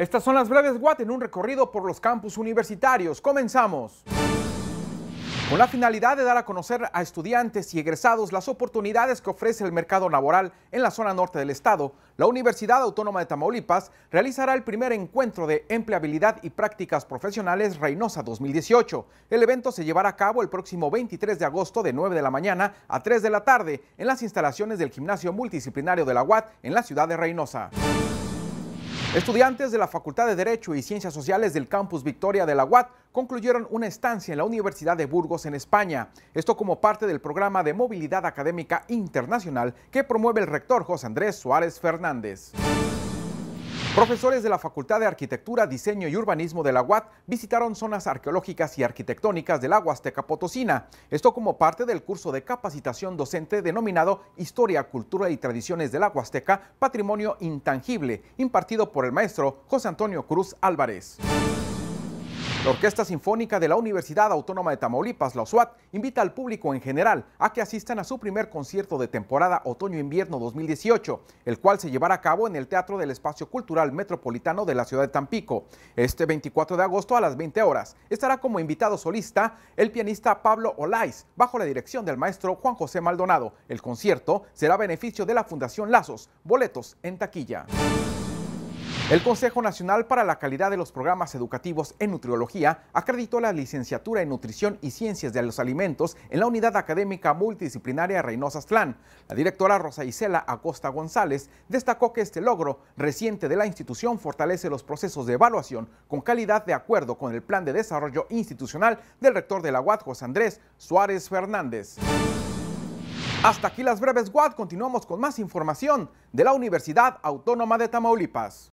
Estas son las breves Watt en un recorrido por los campus universitarios. Comenzamos. Con la finalidad de dar a conocer a estudiantes y egresados las oportunidades que ofrece el mercado laboral en la zona norte del estado, la Universidad Autónoma de Tamaulipas realizará el primer encuentro de empleabilidad y prácticas profesionales Reynosa 2018. El evento se llevará a cabo el próximo 23 de agosto de 9 de la mañana a 3 de la tarde en las instalaciones del gimnasio multidisciplinario de la UAT en la ciudad de Reynosa. Estudiantes de la Facultad de Derecho y Ciencias Sociales del Campus Victoria de la UAT concluyeron una estancia en la Universidad de Burgos en España. Esto como parte del programa de movilidad académica internacional que promueve el rector José Andrés Suárez Fernández. Profesores de la Facultad de Arquitectura, Diseño y Urbanismo de la UAT visitaron zonas arqueológicas y arquitectónicas de la Huasteca Potosina. Esto como parte del curso de capacitación docente denominado Historia, Cultura y Tradiciones de la Huasteca, Patrimonio Intangible, impartido por el maestro José Antonio Cruz Álvarez. La Orquesta Sinfónica de la Universidad Autónoma de Tamaulipas, la OSUAT, invita al público en general a que asistan a su primer concierto de temporada otoño-invierno 2018, el cual se llevará a cabo en el Teatro del Espacio Cultural Metropolitano de la ciudad de Tampico. Este 24 de agosto a las 20 horas estará como invitado solista el pianista Pablo Olais, bajo la dirección del maestro Juan José Maldonado. El concierto será a beneficio de la Fundación Lazos, boletos en taquilla. El Consejo Nacional para la Calidad de los Programas Educativos en Nutriología acreditó la licenciatura en Nutrición y Ciencias de los Alimentos en la Unidad Académica Multidisciplinaria Reynosa Aztlán. La directora Rosa Isela Acosta González destacó que este logro reciente de la institución fortalece los procesos de evaluación con calidad de acuerdo con el Plan de Desarrollo Institucional del rector de la UAT, José Andrés Suárez Fernández. Hasta aquí las breves WAD. Continuamos con más información de la Universidad Autónoma de Tamaulipas.